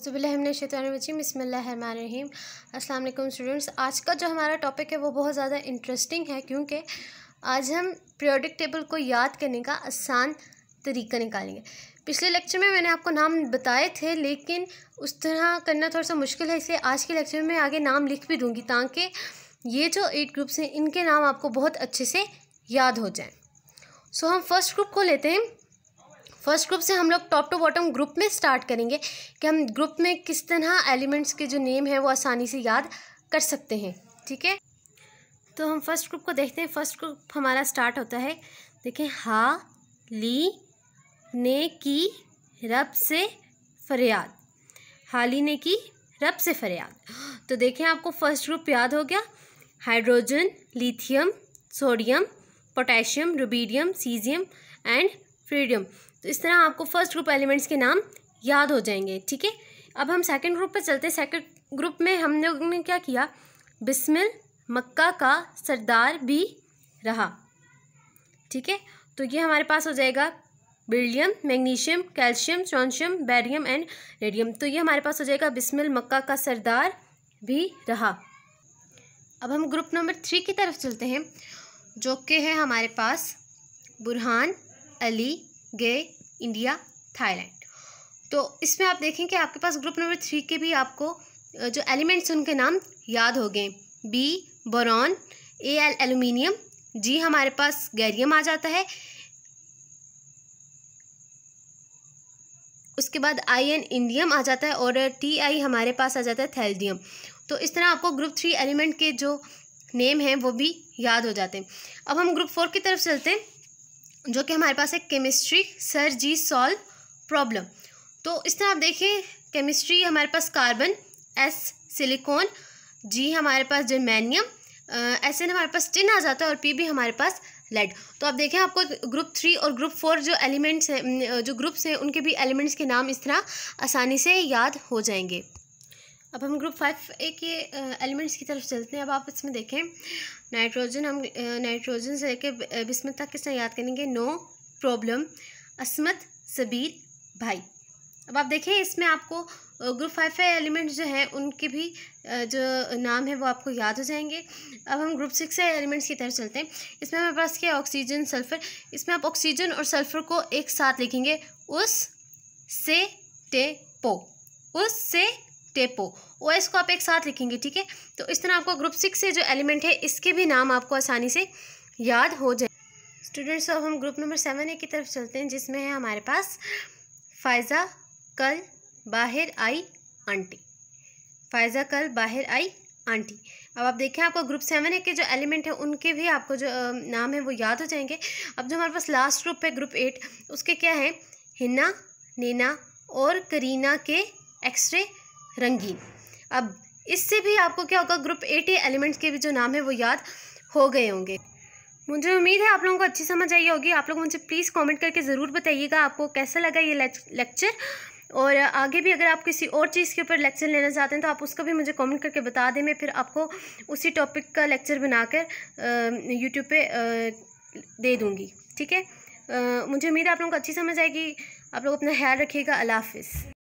अज़बिल्लिमिनशीम अस्सलाम वालेकुम स्टूडेंट्स आज का जो हमारा टॉपिक है वो बहुत ज़्यादा इंटरेस्टिंग है क्योंकि आज हम प्रियोडिक टेबल को याद करने का आसान तरीका निकालेंगे पिछले लेक्चर में मैंने आपको नाम बताए थे लेकिन उस तरह करना थोड़ा सा मुश्किल है इसलिए आज के लेक्चर में मैं आगे नाम लिख भी दूँगी ताकि ये जो एट ग्रुप्स हैं इनके नाम आपको बहुत अच्छे से याद हो जाएँ सो हम फर्स्ट ग्रुप को लेते हैं फर्स्ट ग्रुप से हम लोग टॉप टू बॉटम ग्रुप में स्टार्ट करेंगे कि हम ग्रुप में किस तरह एलिमेंट्स के जो नेम है वो आसानी से याद कर सकते हैं ठीक है तो हम फर्स्ट ग्रुप को देखते हैं फर्स्ट ग्रुप हमारा स्टार्ट होता है देखें हा ली ने की रब से फरियाद हाली ने की रब से फरियाद तो देखें आपको फर्स्ट ग्रुप याद हो गया hydrogen lithium sodium potassium rubidium caesium and francium तो इस तरह आपको फर्स्ट ग्रुप एलिमेंट्स के नाम याद हो जाएंगे ठीक है अब हम सेकंड ग्रुप पर चलते हैं सेकंड ग्रुप में हम लोग ने क्या किया बिस्मिल मक्का का सरदार भी रहा ठीक है तो ये हमारे पास हो जाएगा beryllium magnesium calcium strontium barium and radium तो ये हमारे पास हो जाएगा बिस्मिल मक्का का सरदार भी रहा अब हम ग्रुप नंबर थ्री की तरफ चलते हैं जो कि है हमारे पास बुरहान अली गए इंडिया थाईलैंड तो इसमें आप देखें कि आपके पास ग्रुप नंबर थ्री के भी आपको जो एलिमेंट्स उनके नाम याद हो गए B boron A L aluminium G हमारे पास गैरियम आ जाता है उसके बाद आई एन इंडियम आ जाता है और टी आई हमारे पास आ जाता है थैल्डियम तो इस तरह आपको ग्रुप थ्री एलिमेंट के जो नेम हैं वो भी याद हो जाते हैं अब हम ग्रुप फोर की तरफ चलते हैं जो कि हमारे पास है chemistry sir G solve problem तो इस तरह आप देखें केमिस्ट्री हमारे पास कार्बन एस सिलिकॉन जी हमारे पास जर्मेनियम एस एन हमारे पास टिन आ जाता है और पी भी हमारे पास लेड तो आप देखें आपको ग्रुप थ्री और ग्रुप फोर जो एलिमेंट्स हैं जो ग्रुप्स हैं उनके भी एलिमेंट्स के नाम इस तरह आसानी से याद हो जाएंगे अब हम ग्रुप फाइव ए के एलिमेंट्स की तरफ चलते हैं अब आप इसमें देखें नाइट्रोजन हम नाइट्रोजन से लेकर बिस्मत तक किस तरह याद करेंगे नो प्रॉब्लम असमत सबीर भाई अब आप देखें इसमें आपको ग्रुप फाइव ए एलिमेंट्स जो हैं उनके भी जो नाम है वो आपको याद हो जाएंगे अब हम ग्रुप सिक्स ए एलिमेंट्स की तरफ चलते हैं इसमें हमारे पास क्या ऑक्सीजन सल्फ़र इसमें आप ऑक्सीजन और सल्फ़र को एक साथ लिखेंगे उस से टे पो उस से टेपो ओ एस को आप एक साथ लिखेंगे ठीक है तो इस तरह आपको ग्रुप सिक्स से जो एलिमेंट है इसके भी नाम आपको आसानी से याद हो जाए स्टूडेंट्स अब हम ग्रुप नंबर सेवन ए की तरफ चलते हैं जिसमें है हमारे पास फायज़ा कल बाहर आई आंटी फायज़ा कल बाहर आई आंटी अब आप देखें आपको ग्रुप सेवन ए के जो एलिमेंट है उनके भी आपको जो नाम है वो याद हो जाएंगे अब जो हमारे पास लास्ट ग्रुप है ग्रुप एट उसके क्या है हिना नीना और करीना के एक्सरे रंगीन अब इससे भी आपको क्या होगा ग्रुप ए टी एलिमेंट्स के भी जो नाम है वो याद हो गए होंगे मुझे उम्मीद है आप लोगों को अच्छी समझ आई होगी आप लोग मुझे प्लीज़ कमेंट करके ज़रूर बताइएगा आपको कैसा लगा ये लेक्चर और आगे भी अगर आप किसी और चीज़ के ऊपर लेक्चर लेना चाहते हैं तो आप उसका भी मुझे कमेंट करके बता दें मैं फिर आपको उसी टॉपिक का लेक्चर बनाकर यूट्यूब पे दे दूँगी ठीक है मुझे उम्मीद है आप लोगों को अच्छी समझ आएगी आप लोग अपना ख्याल रखिएगा अला हाफिज़